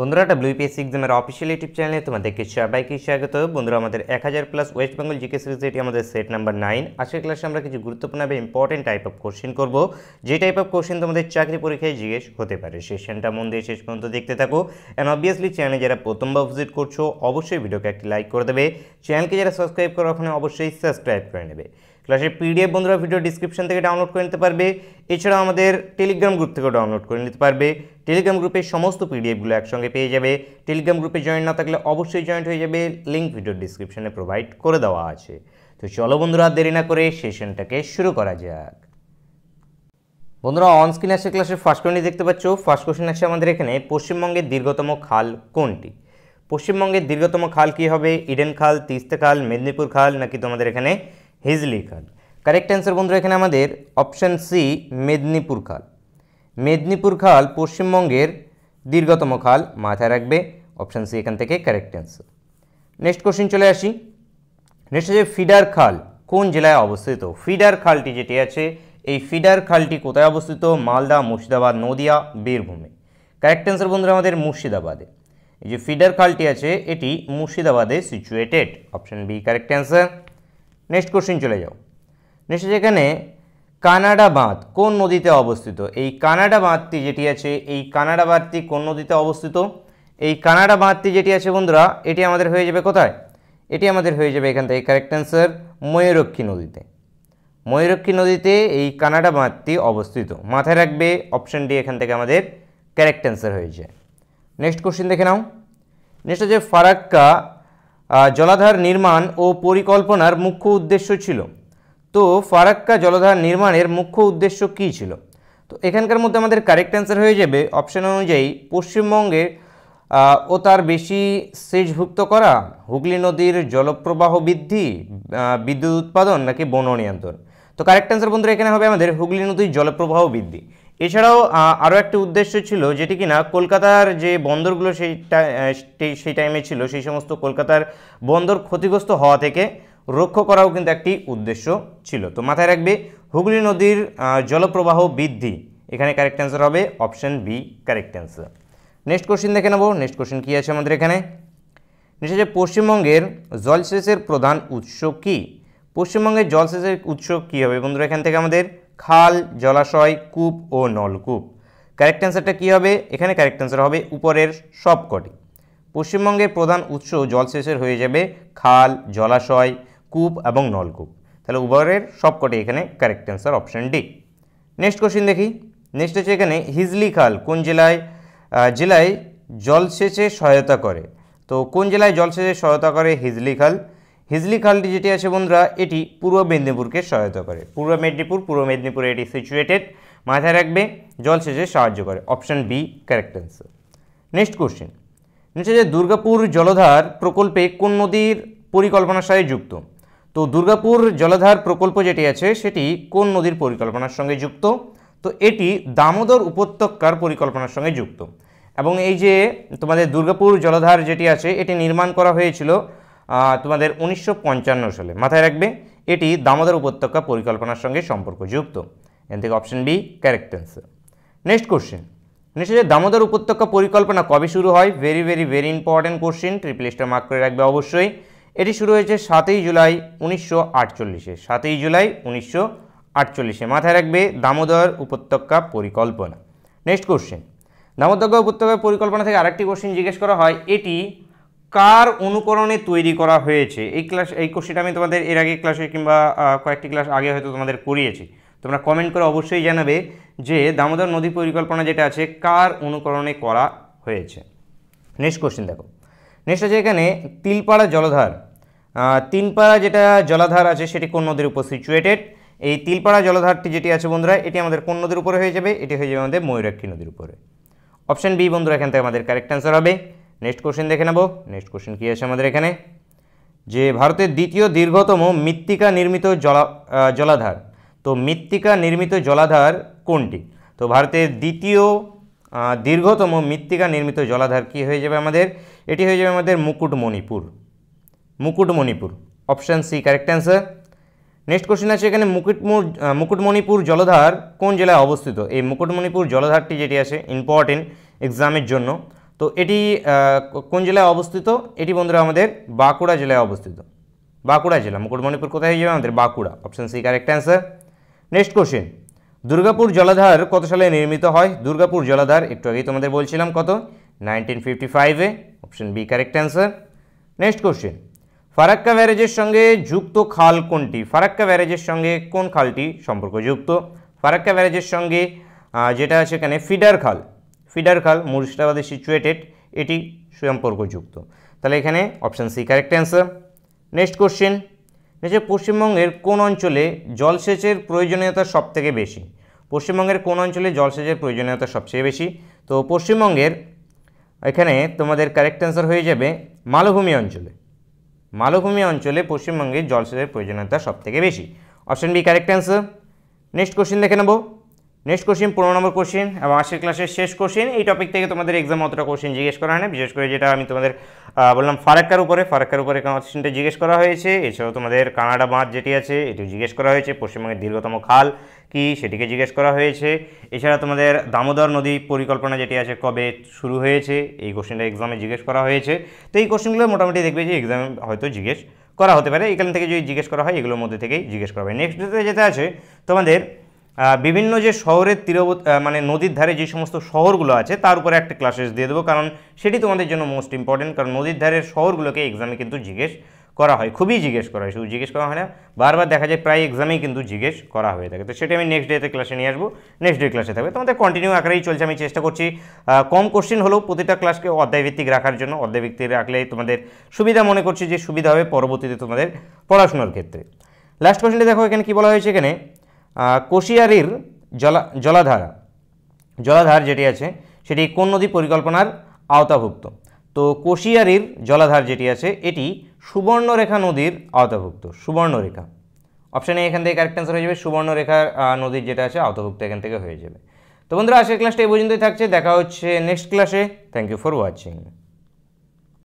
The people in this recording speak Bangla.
বন্ধুরা ডাব্লিউপিএসসি এক্সামের অফিসিয়াল ইউটিউব চ্যানেলে তোমাদেরকে সবাইকে স্বাগত বন্ধুরা আমাদের এক হাজার plus West Bengal GK series এটি আমাদের সেট নাম্বার নাইন আজকের ক্লাসে আমরা কিছু গুরুত্বপূর্ণ এবং ইম্পর্টেন্ট টাইপ অফ কোশ্চেন করব যে টাইপ অফ কোশ্চেন তোমাদের চাকরি পরীক্ষায় জিজ্ঞেস হতে পারে সেশনটা মন দিয়ে শেষ পর্যন্ত দেখতে থাকো অ্যান্ড অবভিয়াসলি চ্যানেলে যারা প্রথমবার ভিজিট করছো অবশ্যই ভিডিওকে একটি লাইক করে দেবে চ্যানেলকে যারা সাবস্ক্রাইব করো ওখানে অবশ্যই সাবস্ক্রাইব করে নেবে ক্লাসের পিডিএফ বন্ধুরা ভিডিও ডিসক্রিপশন থেকে ডাউনলোড করে নিতে পারবে এছাড়াও আমাদের টেলিগ্রাম গ্রুপ থেকেও ডাউনলোড করে নিতে পারবে টেলিগ্রাম গ্রুপের সমস্ত পিডিএফগুলো একসঙ্গে পেয়ে যাবে টেলিগ্রাম গ্রুপে জয়েন না থাকলে অবশ্যই জয়েন্ট হয়ে যাবে লিঙ্ক ভিডিও ডিসক্রিপশনে প্রোভাইড করে দেওয়া আছে তো চলো বন্ধুরা দেরি না করে সেশনটাকে শুরু করা যাক বন্ধুরা অন স্ক্রিন আসে ক্লাসের ফার্স্ট কোয়েন্টি দেখতে পাচ্ছ ফার্স্ট কোয়েশন আসে আমাদের এখানে পশ্চিমবঙ্গের দীর্ঘতম খাল কোনটি পশ্চিমবঙ্গের দীর্ঘতম খাল কি হবে ইডেন খাল তিস্তা খাল মেদিনীপুর খাল নাকি তোমাদের এখানে হিজলি খাল কারেক্ট অ্যান্সার বন্ধুরা এখানে আমাদের অপশান সি মেদিনীপুর খাল মেদিনীপুর খাল পশ্চিমবঙ্গের দীর্ঘতম খাল মাথায় রাখবে অপশান সি এখান থেকে কারেক্ট অ্যান্সার নেক্সট কোশ্চিন চলে আসি নেক্সট আছে ফিডার খাল কোন জেলায় অবস্থিত ফিডার খালটি যেটি আছে এই ফিডার খালটি কোথায় অবস্থিত মালদা মুর্শিদাবাদ নদিয়া বীরভূমে কারেক্ট অ্যান্সার বন্ধুরা আমাদের মুর্শিদাবাদে এই যে ফিডার খালটি আছে এটি মুর্শিদাবাদে situated option B correct answer next question চলে যাও নেক্সট এখানে কানাডা বাঁধ কোন নদীতে অবস্থিত এই কানাডা বাঁধটি যেটি আছে এই কানাডা বাঁধটি কোন নদীতে অবস্থিত এই কানাডা বাঁধটি যেটি আছে বন্ধুরা এটি আমাদের হয়ে যাবে কোথায় এটি আমাদের হয়ে যাবে এখান থেকে কারেক্ট অ্যান্সার ময়ূরক্ষী নদীতে ময়ূরক্ষী নদীতে এই কানাডা বাঁধটি অবস্থিত মাথায় রাখবে অপশন ডি এখান থেকে আমাদের কারেক্ট অ্যান্সার যায় নেক্সট কোশ্চেন দেখে নাও নেক্সট হচ্ছে ফারাক্কা জলাধার নির্মাণ ও পরিকল্পনার মুখ্য উদ্দেশ্য ছিল তো ফারাক্কা জলাধার নির্মাণের মুখ্য উদ্দেশ্য কী ছিল তো এখানকার মধ্যে আমাদের কারেক্ট অ্যান্সার হয়ে যাবে অপশন অনুযায়ী পশ্চিমবঙ্গে ও তার বেশি সেচভুক্ত করা হুগলি নদীর জলপ্রবাহ বৃদ্ধি বিদ্যুৎ উৎপাদন নাকি বন নিয়ন্ত্রণ তো কারেক্ট অ্যান্সার বন্ধুরা এখানে হবে আমাদের হুগলি নদীর জলপ্রবাহ বৃদ্ধি এছাড়াও আরও একটা উদ্দেশ্য ছিল যেটি কিনা কলকাতার যে বন্দরগুলো সেই সেই টাইমে ছিল সেই সমস্ত কলকাতার বন্দর ক্ষতিগ্রস্ত হওয়া থেকে রক্ষা করাও কিন্তু একটি উদ্দেশ্য ছিল তো মাথায় রাখবে হুগলি নদীর জলপ্রবাহ বৃদ্ধি এখানে কারেক্ট অ্যান্সার হবে option B correct answer next question দেখে নেব নেক্সট কোশ্চেন কী আছে আমাদের এখানে নিচে যে পশ্চিমবঙ্গের জলসেচের প্রধান উৎস কি পশ্চিমবঙ্গের জলসেচের উৎস কী হবে বন্ধুরা এখান থেকে আমাদের খাল জলাশয় কূপ ও নলকূপ কারেক্ট অ্যান্সারটা কী হবে এখানে কারেক্ট অ্যান্সার হবে উপরের সবকটি পশ্চিমবঙ্গের প্রধান উৎস জলসেচের হয়ে যাবে খাল জলাশয় কূপ এবং নলকূপ তাহলে উপরের সবকটি এখানে correct answer option D next question দেখি নেক্সট হচ্ছে এখানে হিজলি খাল কোন জেলায় জেলায় জলসেচে সহায়তা করে তো কোন জেলায় জলসেচে সহায়তা করে হিজলি খাল হিজলি খালটি যেটি আছে বন্ধুরা এটি পূর্ব মেদিনীপুরকে সহায়তা করে পূর্ব মেদিনীপুর পূর্ব মেদিনীপুরে এটি সিচুয়েটেড মাথায় রাখবে জলসেচে সাহায্য করে option B correct answer next question নিচে যে দুর্গাপুর জলধার প্রকল্পে কোন নদীর পরিকল্পনার সাথে যুক্ত তো দুর্গাপুর জলধার প্রকল্প যেটি আছে সেটি কোন নদীর পরিকল্পনার সঙ্গে যুক্ত তো এটি দামোদর উপত্যকার পরিকল্পনার সঙ্গে যুক্ত এবং এই যে তোমাদের দুর্গাপুর জলধার যেটি আছে এটি নির্মাণ করা হয়েছিল তোমাদের উনিশশো সালে মাথায় রাখবে এটি দামোদর উপত্যকা পরিকল্পনার সঙ্গে সম্পর্কযুক্ত এখান থেকে option B correct answer next question নিশ্চয় দামোদর উপত্যকা পরিকল্পনা কবে শুরু হয় very very very important question ট্রিপ্লিস্টটা মার্ক করে রাখবে অবশ্যই এটি শুরু হয়েছে সাতই জুলাই উনিশশো আটচল্লিশে সাতই জুলাই উনিশশো আটচল্লিশে মাথায় রাখবে দামোদর উপত্যকা পরিকল্পনা নেক্সট কোশ্চেন দামোদর উপত্যকা পরিকল্পনা থেকে আরেকটি কোশ্চেন জিজ্ঞেস করা হয় এটি কার অনুকরণে তৈরি করা হয়েছে এই ক্লাস এই কোশ্চেনটা আমি তোমাদের এর আগে ক্লাসে কিংবা কয়েকটি ক্লাস আগে হয়তো তোমাদের করিয়েছি তোমরা কমেন্ট করে অবশ্যই জানাবে যে দামোদর নদী পরিকল্পনা যেটা আছে কার অনুকরণে করা হয়েছে নেক্সট কোশ্চেন দেখো নেক্সট আছে এখানে তিলপাড়া জলধার তিনপাড়া যেটা জলাধার আছে সেটি কোন নদীর উপর সিচুয়েটেড এই তিলপাড়া জলাধারটি যেটি আছে বন্ধুরা এটি আমাদের কোন নদীর উপরে হয়ে যাবে এটি হয়ে যাবে আমাদের ময়ূরাক্ষী নদীর উপরে অপশান বি বন্ধুরা এখান থেকে আমাদের কারেক্ট অ্যান্সার হবে নেক্সট কোশ্চেন দেখে নেব নেক্সট কোশ্চেন কী আছে আমাদের এখানে যে ভারতের দ্বিতীয় দীর্ঘতম মৃত্তিকা নির্মিত জলা জলাধার তো মৃত্তিকা নির্মিত জলাধার কোনটি তো ভারতের দ্বিতীয় দীর্ঘতম মৃত্তিকা নির্মিত জলাধার কি হয়ে যাবে আমাদের এটি হয়ে যাবে আমাদের Mukutmanipur Mukutmanipur option C correct answer next question আছে এখানে মুকুটমুর মুকুটমণিপুর জলাধার কোন জেলায় অবস্থিত এই মুকুটমণিপুর জলাধারটি যেটি আছে ইম্পর্টেন্ট এক্সামের জন্য তো এটি কোন জেলায় অবস্থিত এটি বন্ধুরা আমাদের বাঁকুড়া জেলায় অবস্থিত বাঁকুড়া জেলা মুকুটমণিপুর কোথায় হয়ে যাবে আমাদের Bankura option C correct answer next question Durgapur জলাধার কত সালে নির্মিত হয় দুর্গাপুর জলাধার একটু আগেই তোমাদের বলছিলাম কত নাইনটিন ফিফটি ফাইভে option B correct answer next question Farakka ব্যারেজের সঙ্গে যুক্ত খাল কোনটি ফারাক্কা ব্যারেজের সঙ্গে কোন খালটি সম্পর্কযুক্ত ফারাক্কা ব্যারেজের সঙ্গে যেটা আছে এখানে ফিডার খাল ফিডার খাল মুর্শিদাবাদে সিচুয়েটেড এটি স্বয়ম্পর্কযুক্ত তাহলে এখানে option C correct answer next question নিচে পশ্চিমবঙ্গের কোন অঞ্চলে জলসেচের প্রয়োজনীয়তা সবথেকে বেশি পশ্চিমবঙ্গের কোন অঞ্চলে জলসেচের প্রয়োজনীয়তা সবচেয়ে বেশি তো পশ্চিমবঙ্গের এখানে তোমাদের কারেক্ট অ্যান্সার হয়ে যাবে মালভূমি অঞ্চলে মালভূমি অঞ্চলে পশ্চিমবঙ্গের জলসেচের প্রয়োজনীয়তা সবথেকে বেশি option B correct answer next question দেখে নেবো নেক্সট কোশ্চেন পনেরো নম্বর কোশ্চেন এবং আজকের ক্লাসের শেষ কোশ্চেন এই টপিক থেকে তোমাদের এক্সাম অতটা কোশ্চেন জিজ্ঞেস করা হয় না বিশেষ করে যেটা আমি তোমাদের বললাম ফারাক্কার উপরে ফারাক্কার উপরে কোশ্চেনটা জিজ্ঞেস করা হয়েছে এছাড়াও তোমাদের কানাডা বাঁধ যেটি আছে এটিও জিজ্ঞেস করা হয়েছে পশ্চিমবঙ্গের দীর্ঘতম খাল কি সেটিকে জিজ্ঞেস করা হয়েছে এছাড়া তোমাদের দামোদর নদী পরিকল্পনা যেটি আছে কবে শুরু হয়েছে এই কোশ্চেনটা এক্সামে জিজ্ঞেস করা হয়েছে তো এই কোশ্চেনগুলো মোটামুটি দেখবে যে এক্সামে হয়তো জিজ্ঞেস করা হতে পারে এখান থেকে যদি জিজ্ঞেস করা হয় এগুলোর মধ্যে থেকেই জিজ্ঞেস করা হয় নেক্সট যেতে আছে তোমাদের বিভিন্ন যে শহরের তীরব মানে নদীর ধারে যে সমস্ত শহরগুলো আছে তার উপরে একটা ক্লাসেস দিয়ে দেবো কারণ সেটি তোমাদের জন্য মোস্ট ইম্পর্টেন্ট কারণ নদীর ধারের শহরগুলোকে এক্সামে কিন্তু জিজ্ঞেস করা হয় খুবই জিজ্ঞেস করা হয় শুধু জিজ্ঞেস করা হয় না বারবার দেখা যায় প্রায় এক্সামেই কিন্তু জিজ্ঞেস করা হয়ে থাকে তো সেটা আমি নেক্সট ডেতে ক্লাসে নিয়ে আসবো নেক্সট ডে ক্লাসে থাকবে তোমাদের কন্টিনিউ আকারেই চলছে আমি চেষ্টা করছি কম কোশ্চিন হলেও প্রতিটা ক্লাসকে অধ্যায়ভিত্তিক রাখার জন্য অধ্যায়ভিত্তিক রাখলে তোমাদের সুবিধা মনে করছি যে সুবিধা হবে পরবর্তীতে তোমাদের পড়াশোনার ক্ষেত্রে লাস্ট কোশ্চেনটা দেখো এখানে কী বলা হয়েছে এখানে কোশিয়ারির জলা জলাধারা জলাধার যেটি আছে সেটি কোন নদী পরিকল্পনার আওতাভুক্ত তো কোশিয়ারির জলাধার যেটি আছে এটি সুবর্ণরেখা নদীর আওতাভুক্ত সুবর্ণরেখা অপশানে এখান থেকে কারেক্ট অ্যান্সার হয়ে যাবে সুবর্ণরেখা নদীর যেটা আছে আওতাভুক্ত এখান থেকে হয়ে যাবে তো বন্ধুরা আজকের ক্লাসটা এই পর্যন্তই থাকছে দেখা হচ্ছে নেক্সট ক্লাসে থ্যাংক ইউ ফর ওয়াচিং